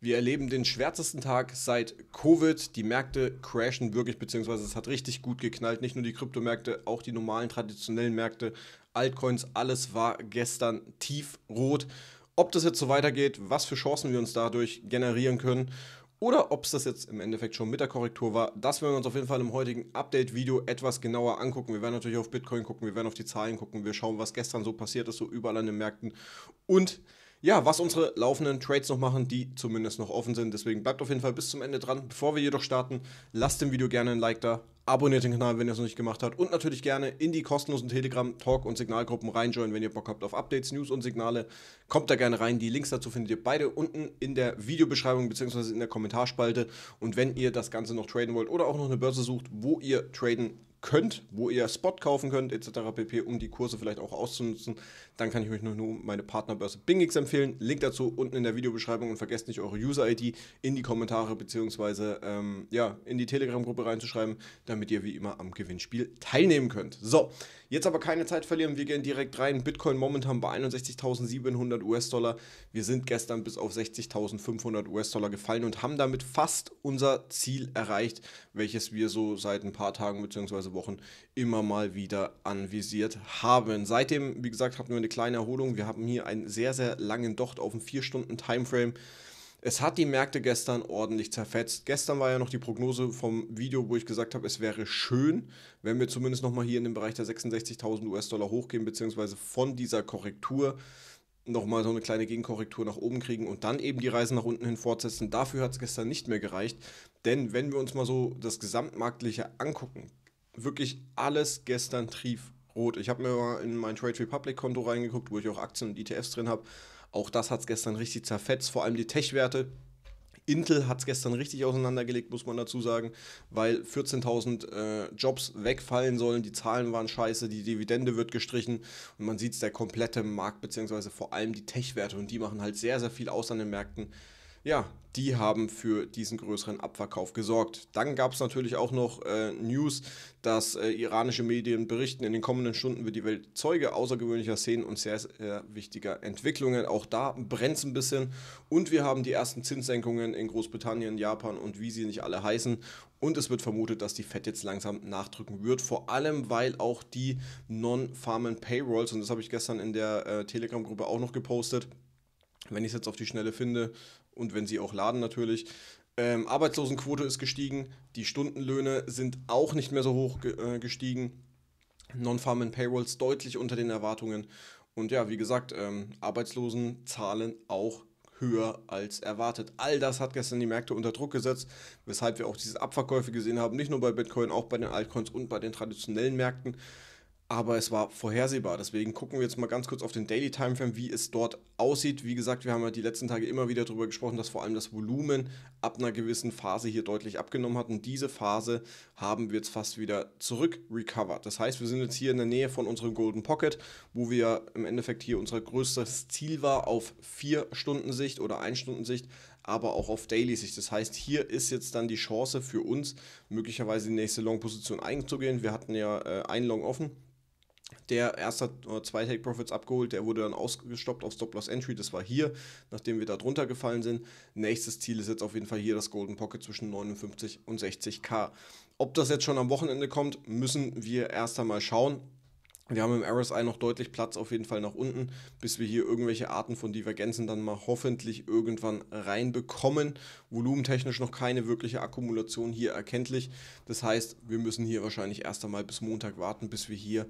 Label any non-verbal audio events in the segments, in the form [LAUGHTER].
Wir erleben den schwärzesten Tag seit Covid. Die Märkte crashen wirklich, beziehungsweise es hat richtig gut geknallt. Nicht nur die Kryptomärkte, auch die normalen traditionellen Märkte, Altcoins, alles war gestern tiefrot. Ob das jetzt so weitergeht, was für Chancen wir uns dadurch generieren können oder ob es das jetzt im Endeffekt schon mit der Korrektur war, das werden wir uns auf jeden Fall im heutigen Update-Video etwas genauer angucken. Wir werden natürlich auf Bitcoin gucken, wir werden auf die Zahlen gucken, wir schauen, was gestern so passiert ist, so überall an den Märkten und ja, was unsere laufenden Trades noch machen, die zumindest noch offen sind. Deswegen bleibt auf jeden Fall bis zum Ende dran. Bevor wir jedoch starten, lasst dem Video gerne ein Like da, abonniert den Kanal, wenn ihr es noch nicht gemacht habt und natürlich gerne in die kostenlosen Telegram, Talk und Signalgruppen reinjoinen, wenn ihr Bock habt auf Updates, News und Signale. Kommt da gerne rein. Die Links dazu findet ihr beide unten in der Videobeschreibung bzw. in der Kommentarspalte. Und wenn ihr das Ganze noch traden wollt oder auch noch eine Börse sucht, wo ihr traden könnt, wo ihr Spot kaufen könnt, etc. pp, um die Kurse vielleicht auch auszunutzen, dann kann ich euch nur, nur meine Partnerbörse BingX empfehlen. Link dazu unten in der Videobeschreibung und vergesst nicht eure User-ID in die Kommentare bzw. Ähm, ja, in die Telegram-Gruppe reinzuschreiben, damit ihr wie immer am Gewinnspiel teilnehmen könnt. So, jetzt aber keine Zeit verlieren, wir gehen direkt rein. Bitcoin momentan bei 61.700 US-Dollar. Wir sind gestern bis auf 60.500 US-Dollar gefallen und haben damit fast unser Ziel erreicht, welches wir so seit ein paar Tagen bzw Wochen immer mal wieder anvisiert haben. Seitdem, wie gesagt, hatten wir eine kleine Erholung. Wir haben hier einen sehr, sehr langen Docht auf einem 4-Stunden-Timeframe. Es hat die Märkte gestern ordentlich zerfetzt. Gestern war ja noch die Prognose vom Video, wo ich gesagt habe, es wäre schön, wenn wir zumindest nochmal hier in den Bereich der 66.000 US-Dollar hochgehen, beziehungsweise von dieser Korrektur nochmal so eine kleine Gegenkorrektur nach oben kriegen und dann eben die Reisen nach unten hin fortsetzen. Dafür hat es gestern nicht mehr gereicht, denn wenn wir uns mal so das Gesamtmarktliche angucken, wirklich alles gestern triefrot. Ich habe mir mal in mein Trade Republic Konto reingeguckt, wo ich auch Aktien und ETFs drin habe. Auch das hat es gestern richtig zerfetzt, vor allem die Tech-Werte. Intel hat es gestern richtig auseinandergelegt, muss man dazu sagen, weil 14.000 äh, Jobs wegfallen sollen, die Zahlen waren scheiße, die Dividende wird gestrichen und man sieht es, der komplette Markt, beziehungsweise vor allem die Tech-Werte und die machen halt sehr, sehr viel aus an den Märkten, ja, die haben für diesen größeren Abverkauf gesorgt. Dann gab es natürlich auch noch äh, News, dass äh, iranische Medien berichten, in den kommenden Stunden wird die Welt Zeuge außergewöhnlicher Szenen und sehr, sehr wichtiger Entwicklungen. Auch da brennt es ein bisschen. Und wir haben die ersten Zinssenkungen in Großbritannien, Japan und wie sie nicht alle heißen. Und es wird vermutet, dass die Fed jetzt langsam nachdrücken wird. Vor allem, weil auch die Non-Farmen Payrolls, und das habe ich gestern in der äh, Telegram-Gruppe auch noch gepostet, wenn ich es jetzt auf die Schnelle finde und wenn sie auch laden natürlich. Ähm, Arbeitslosenquote ist gestiegen, die Stundenlöhne sind auch nicht mehr so hoch ge äh, gestiegen. Non-Farm and Payrolls deutlich unter den Erwartungen. Und ja, wie gesagt, ähm, Arbeitslosenzahlen auch höher als erwartet. All das hat gestern die Märkte unter Druck gesetzt, weshalb wir auch diese Abverkäufe gesehen haben, nicht nur bei Bitcoin, auch bei den Altcoins und bei den traditionellen Märkten aber es war vorhersehbar. Deswegen gucken wir jetzt mal ganz kurz auf den Daily Timeframe, wie es dort aussieht. Wie gesagt, wir haben ja die letzten Tage immer wieder darüber gesprochen, dass vor allem das Volumen ab einer gewissen Phase hier deutlich abgenommen hat. Und diese Phase haben wir jetzt fast wieder zurück recovered. Das heißt, wir sind jetzt hier in der Nähe von unserem Golden Pocket, wo wir im Endeffekt hier unser größtes Ziel war auf 4-Stunden-Sicht oder 1-Stunden-Sicht aber auch auf Daily-Sicht. Das heißt, hier ist jetzt dann die Chance für uns, möglicherweise die nächste Long-Position einzugehen. Wir hatten ja äh, einen Long offen der erste hat äh, zwei Take Profits abgeholt, der wurde dann ausgestoppt auf Stop Loss Entry, das war hier, nachdem wir da drunter gefallen sind. Nächstes Ziel ist jetzt auf jeden Fall hier das Golden Pocket zwischen 59 und 60k. Ob das jetzt schon am Wochenende kommt, müssen wir erst einmal schauen. Wir haben im RSI noch deutlich Platz auf jeden Fall nach unten, bis wir hier irgendwelche Arten von Divergenzen dann mal hoffentlich irgendwann reinbekommen. Volumentechnisch noch keine wirkliche Akkumulation hier erkenntlich. Das heißt, wir müssen hier wahrscheinlich erst einmal bis Montag warten, bis wir hier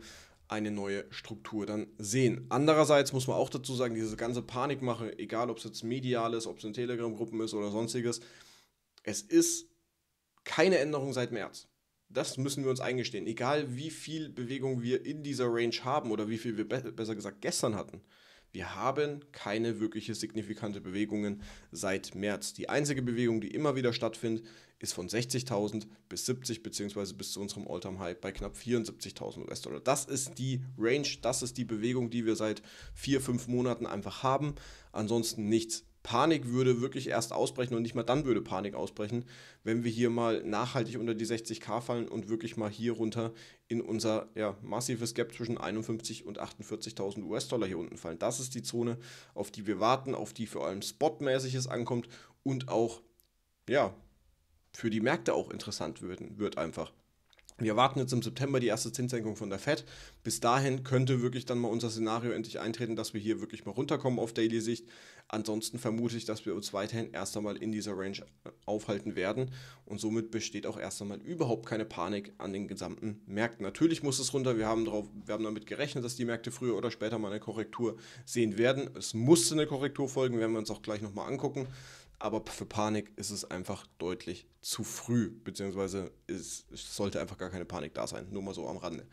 eine neue Struktur dann sehen. Andererseits muss man auch dazu sagen, diese ganze Panikmache, egal ob es jetzt medial ist, ob es in Telegram-Gruppen ist oder sonstiges, es ist keine Änderung seit März. Das müssen wir uns eingestehen. Egal wie viel Bewegung wir in dieser Range haben oder wie viel wir be besser gesagt gestern hatten, wir haben keine wirkliche signifikante Bewegungen seit März. Die einzige Bewegung, die immer wieder stattfindet, ist von 60.000 bis 70 beziehungsweise bis zu unserem Alltime High bei knapp 74.000 US-Dollar. Das ist die Range, das ist die Bewegung, die wir seit vier, fünf Monaten einfach haben. Ansonsten nichts. Panik würde wirklich erst ausbrechen und nicht mal dann würde Panik ausbrechen, wenn wir hier mal nachhaltig unter die 60k fallen und wirklich mal hier runter in unser ja, massives Gap zwischen 51 und 48.000 US-Dollar hier unten fallen. Das ist die Zone, auf die wir warten, auf die vor allem spotmäßiges ankommt und auch ja, für die Märkte auch interessant würden, wird einfach. Wir erwarten jetzt im September die erste Zinssenkung von der Fed. Bis dahin könnte wirklich dann mal unser Szenario endlich eintreten, dass wir hier wirklich mal runterkommen auf Daily-Sicht. Ansonsten vermute ich, dass wir uns weiterhin erst einmal in dieser Range äh, aufhalten werden. Und somit besteht auch erst einmal überhaupt keine Panik an den gesamten Märkten. Natürlich muss es runter. Wir haben, drauf, wir haben damit gerechnet, dass die Märkte früher oder später mal eine Korrektur sehen werden. Es musste eine Korrektur folgen, werden wir uns auch gleich nochmal angucken. Aber für Panik ist es einfach deutlich zu früh, beziehungsweise es sollte einfach gar keine Panik da sein. Nur mal so am Rande.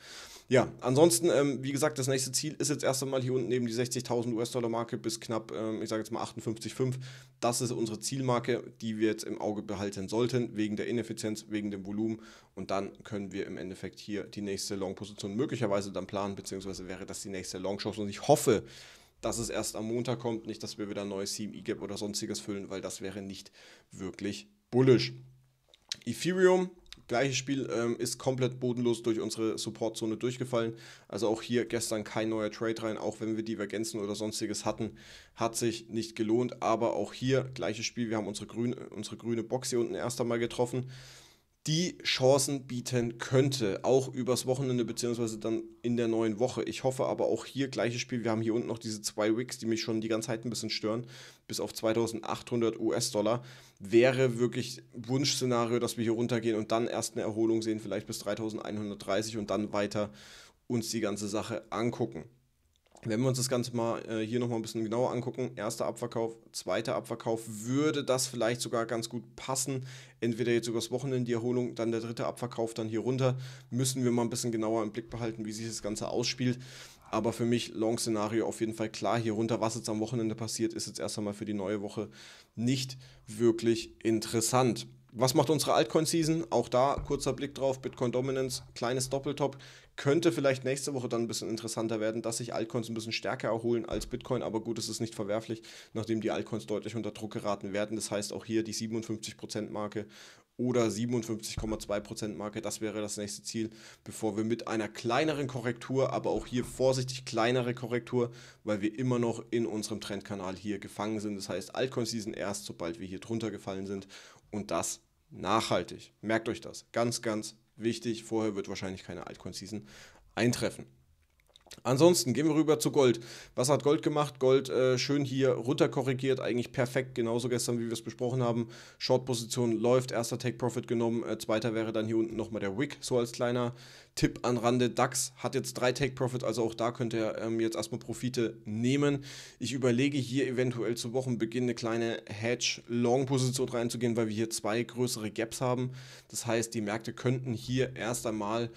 Ja, ansonsten, ähm, wie gesagt, das nächste Ziel ist jetzt erst einmal hier unten neben die 60.000 US-Dollar-Marke bis knapp, ähm, ich sage jetzt mal 58,5. Das ist unsere Zielmarke, die wir jetzt im Auge behalten sollten, wegen der Ineffizienz, wegen dem Volumen. Und dann können wir im Endeffekt hier die nächste Long-Position möglicherweise dann planen, beziehungsweise wäre das die nächste Long-Chance. Und ich hoffe, dass es erst am Montag kommt, nicht, dass wir wieder ein neues CME-Gap oder sonstiges füllen, weil das wäre nicht wirklich bullish. Ethereum, gleiches Spiel, ähm, ist komplett bodenlos durch unsere Supportzone durchgefallen. Also auch hier gestern kein neuer Trade rein, auch wenn wir Divergenzen oder sonstiges hatten, hat sich nicht gelohnt. Aber auch hier gleiches Spiel, wir haben unsere grüne, unsere grüne Box hier unten erst einmal getroffen die Chancen bieten könnte, auch übers Wochenende beziehungsweise dann in der neuen Woche. Ich hoffe aber auch hier gleiches Spiel. Wir haben hier unten noch diese zwei Wicks, die mich schon die ganze Zeit ein bisschen stören, bis auf 2800 US-Dollar. Wäre wirklich Wunschszenario, dass wir hier runtergehen und dann erst eine Erholung sehen, vielleicht bis 3130 und dann weiter uns die ganze Sache angucken. Wenn wir uns das Ganze mal äh, hier nochmal ein bisschen genauer angucken, erster Abverkauf, zweiter Abverkauf, würde das vielleicht sogar ganz gut passen. Entweder jetzt übers Wochenende die Erholung, dann der dritte Abverkauf, dann hier runter. Müssen wir mal ein bisschen genauer im Blick behalten, wie sich das Ganze ausspielt. Aber für mich, Long-Szenario auf jeden Fall klar hier runter. Was jetzt am Wochenende passiert, ist jetzt erst einmal für die neue Woche nicht wirklich interessant. Was macht unsere Altcoin-Season? Auch da kurzer Blick drauf. Bitcoin Dominance, kleines Doppeltop. Könnte vielleicht nächste Woche dann ein bisschen interessanter werden, dass sich Altcoins ein bisschen stärker erholen als Bitcoin. Aber gut, es ist nicht verwerflich, nachdem die Altcoins deutlich unter Druck geraten werden. Das heißt auch hier die 57%-Marke oder 57,2% Marke. Das wäre das nächste Ziel, bevor wir mit einer kleineren Korrektur, aber auch hier vorsichtig kleinere Korrektur, weil wir immer noch in unserem Trendkanal hier gefangen sind. Das heißt, Altcoin Season erst, sobald wir hier drunter gefallen sind und das nachhaltig. Merkt euch das. Ganz, ganz wichtig. Vorher wird wahrscheinlich keine Altcoin-Season eintreffen. Ansonsten gehen wir rüber zu Gold. Was hat Gold gemacht? Gold äh, schön hier runterkorrigiert, eigentlich perfekt, genauso gestern, wie wir es besprochen haben. Short-Position läuft, erster Take-Profit genommen, äh, zweiter wäre dann hier unten nochmal der Wick, so als kleiner Tipp an Rande. DAX hat jetzt drei Take-Profit, also auch da könnt ihr ähm, jetzt erstmal Profite nehmen. Ich überlege hier eventuell zu Wochenbeginn eine kleine Hedge-Long-Position reinzugehen, weil wir hier zwei größere Gaps haben. Das heißt, die Märkte könnten hier erst einmal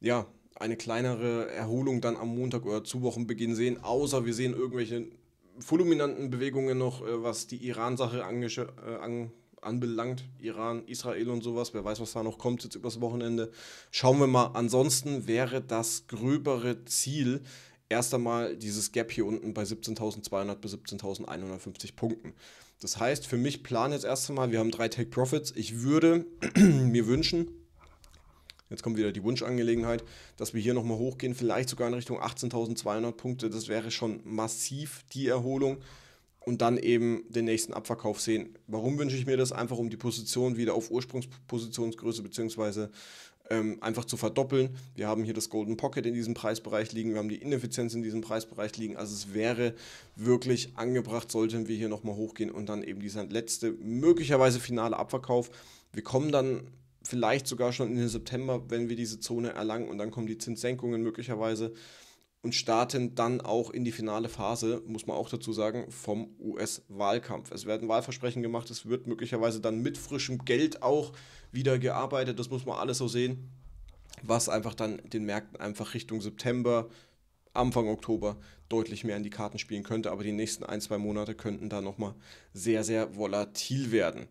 ja, eine kleinere Erholung dann am Montag oder zu Wochenbeginn sehen, außer wir sehen irgendwelche fulminanten Bewegungen noch, äh, was die Iran-Sache äh, an, anbelangt. Iran, Israel und sowas. Wer weiß, was da noch kommt jetzt übers Wochenende. Schauen wir mal. Ansonsten wäre das gröbere Ziel erst einmal dieses Gap hier unten bei 17.200 bis 17.150 Punkten. Das heißt, für mich plan jetzt erst einmal, wir haben drei Take Profits. Ich würde [CLEARS THROAT] mir wünschen, Jetzt kommt wieder die Wunschangelegenheit, dass wir hier nochmal hochgehen, vielleicht sogar in Richtung 18.200 Punkte. Das wäre schon massiv die Erholung und dann eben den nächsten Abverkauf sehen. Warum wünsche ich mir das? Einfach um die Position wieder auf Ursprungspositionsgröße bzw. ähm, einfach zu verdoppeln. Wir haben hier das Golden Pocket in diesem Preisbereich liegen, wir haben die Ineffizienz in diesem Preisbereich liegen. Also es wäre wirklich angebracht, sollten wir hier nochmal hochgehen und dann eben dieser letzte, möglicherweise finale Abverkauf. Wir kommen dann vielleicht sogar schon in den September, wenn wir diese Zone erlangen und dann kommen die Zinssenkungen möglicherweise und starten dann auch in die finale Phase, muss man auch dazu sagen, vom US-Wahlkampf. Es werden Wahlversprechen gemacht, es wird möglicherweise dann mit frischem Geld auch wieder gearbeitet, das muss man alles so sehen, was einfach dann den Märkten einfach Richtung September Anfang Oktober deutlich mehr in die Karten spielen könnte. Aber die nächsten ein, zwei Monate könnten da nochmal sehr, sehr volatil werden.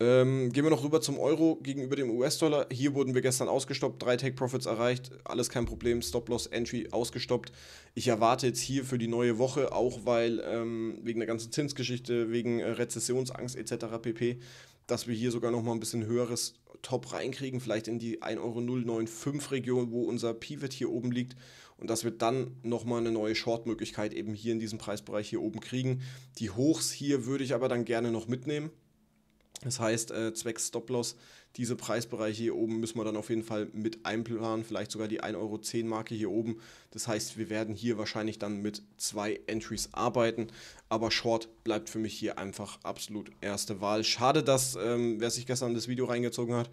Ähm, gehen wir noch rüber zum Euro gegenüber dem US-Dollar. Hier wurden wir gestern ausgestoppt, drei Take-Profits erreicht, alles kein Problem, Stop-Loss, Entry ausgestoppt. Ich erwarte jetzt hier für die neue Woche, auch weil ähm, wegen der ganzen Zinsgeschichte, wegen äh, Rezessionsangst etc. pp., dass wir hier sogar nochmal ein bisschen höheres Top reinkriegen, vielleicht in die 1,095 Region, wo unser Pivot hier oben liegt und dass wir dann nochmal eine neue Short-Möglichkeit eben hier in diesem Preisbereich hier oben kriegen. Die Hochs hier würde ich aber dann gerne noch mitnehmen. Das heißt, äh, zwecks Stop-Loss, diese Preisbereiche hier oben müssen wir dann auf jeden Fall mit einplanen, vielleicht sogar die 1,10 Euro Marke hier oben. Das heißt, wir werden hier wahrscheinlich dann mit zwei Entries arbeiten, aber Short bleibt für mich hier einfach absolut erste Wahl. Schade, dass, ähm, wer sich gestern das Video reingezogen hat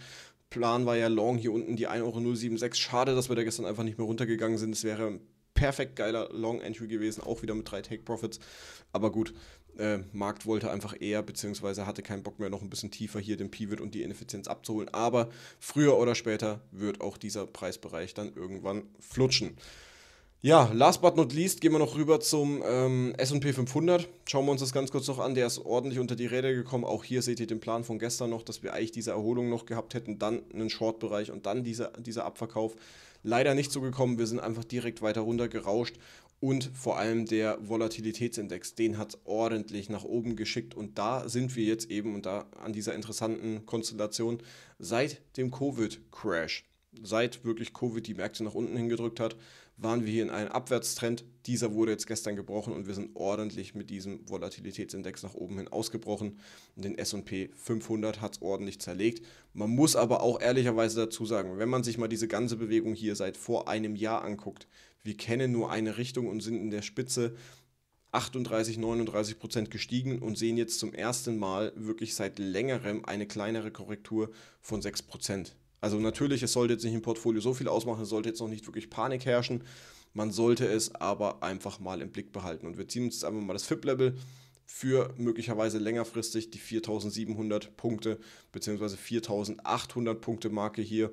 Plan war ja Long hier unten die 1,076 Euro. Schade, dass wir da gestern einfach nicht mehr runtergegangen sind. Es wäre ein perfekt geiler Long-Entry gewesen, auch wieder mit drei Take-Profits. Aber gut, äh, Markt wollte einfach eher, beziehungsweise hatte keinen Bock mehr, noch ein bisschen tiefer hier den Pivot und die Ineffizienz abzuholen. Aber früher oder später wird auch dieser Preisbereich dann irgendwann flutschen. Ja, last but not least gehen wir noch rüber zum ähm, SP 500. Schauen wir uns das ganz kurz noch an. Der ist ordentlich unter die Räder gekommen. Auch hier seht ihr den Plan von gestern noch, dass wir eigentlich diese Erholung noch gehabt hätten, dann einen Short-Bereich und dann dieser, dieser Abverkauf. Leider nicht so gekommen. Wir sind einfach direkt weiter runter gerauscht und vor allem der Volatilitätsindex, den hat es ordentlich nach oben geschickt und da sind wir jetzt eben und da an dieser interessanten Konstellation seit dem Covid-Crash, seit wirklich Covid die Märkte nach unten hingedrückt hat waren wir hier in einem Abwärtstrend. Dieser wurde jetzt gestern gebrochen und wir sind ordentlich mit diesem Volatilitätsindex nach oben hin ausgebrochen. Den SP 500 hat es ordentlich zerlegt. Man muss aber auch ehrlicherweise dazu sagen, wenn man sich mal diese ganze Bewegung hier seit vor einem Jahr anguckt, wir kennen nur eine Richtung und sind in der Spitze 38, 39 Prozent gestiegen und sehen jetzt zum ersten Mal wirklich seit längerem eine kleinere Korrektur von 6 Prozent. Also natürlich, es sollte jetzt nicht im Portfolio so viel ausmachen, es sollte jetzt noch nicht wirklich Panik herrschen. Man sollte es aber einfach mal im Blick behalten. Und wir ziehen uns jetzt einfach mal das FIP-Level für möglicherweise längerfristig die 4700 Punkte bzw. 4800 Punkte Marke hier.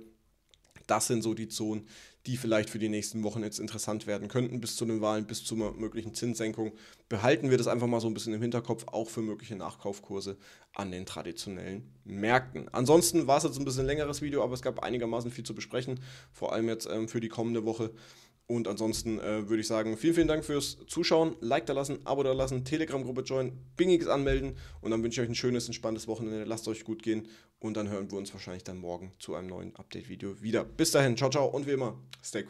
Das sind so die Zonen, die vielleicht für die nächsten Wochen jetzt interessant werden könnten bis zu den Wahlen, bis zur möglichen Zinssenkung. Behalten wir das einfach mal so ein bisschen im Hinterkopf, auch für mögliche Nachkaufkurse an den traditionellen Märkten. Ansonsten war es jetzt ein bisschen längeres Video, aber es gab einigermaßen viel zu besprechen, vor allem jetzt ähm, für die kommende Woche. Und ansonsten äh, würde ich sagen, vielen, vielen Dank fürs Zuschauen. Like da lassen, Abo da lassen, Telegram-Gruppe joinen, Bingix anmelden. Und dann wünsche ich euch ein schönes, entspanntes Wochenende. Lasst euch gut gehen. Und dann hören wir uns wahrscheinlich dann morgen zu einem neuen Update-Video wieder. Bis dahin, ciao, ciao. Und wie immer, stay cool.